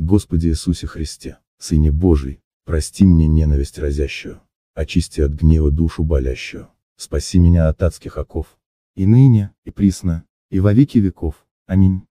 Господи Иисусе Христе, Сыне Божий, прости мне ненависть разящую, очисти от гнева душу болящую, спаси меня от адских оков. И ныне, и присно, и во веки веков. Аминь.